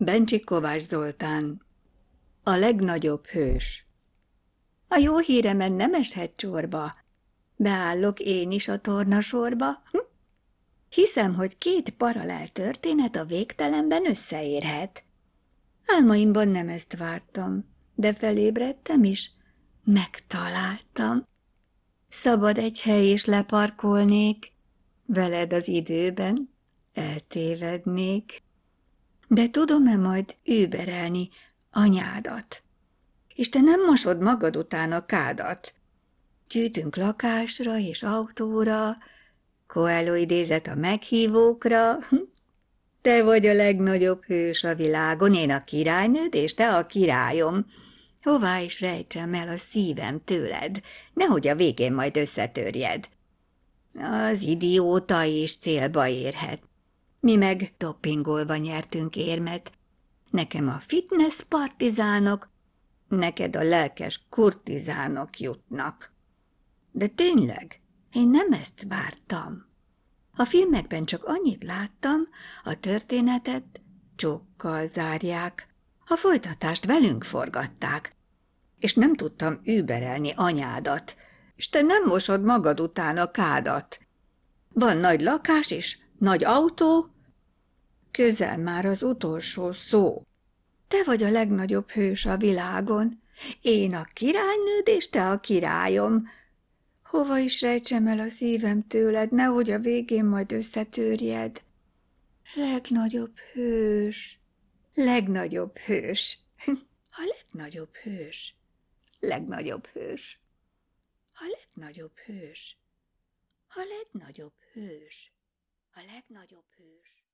Bencsik Kovács Zoltán A legnagyobb hős A jó híremen nem eshet csorba. Beállok én is a tornasorba. Hm? Hiszem, hogy két paralel történet a végtelenben összeérhet. Álmaimban nem ezt vártam, de felébredtem is. Megtaláltam. Szabad egy hely és leparkolnék. Veled az időben eltévednék. De tudom-e majd überelni anyádat? És te nem mosod magad után a kádat? Gyűjtünk lakásra és autóra, Coelho idézett a meghívókra. Te vagy a legnagyobb hős a világon, én a királynőd, és te a királyom. Hová is rejtsem el a szívem tőled, nehogy a végén majd összetörjed. Az idióta is célba érhet. Mi meg toppingolva nyertünk érmet. Nekem a fitness partizánok, neked a lelkes kurtizánok jutnak. De tényleg, én nem ezt vártam. A filmekben csak annyit láttam, a történetet csókkal zárják. A folytatást velünk forgatták, és nem tudtam überelni anyádat, és te nem mosod magad után a kádat. Van nagy lakás, és nagy autó, közel már az utolsó szó. Te vagy a legnagyobb hős a világon, én a királynőd, és te a királyom. Hova is rejtsem el a szívem tőled, nehogy a végén majd összetörjed. Legnagyobb hős, legnagyobb hős, a legnagyobb hős, legnagyobb hős, a legnagyobb hős, a legnagyobb hős a legnagyobb hős.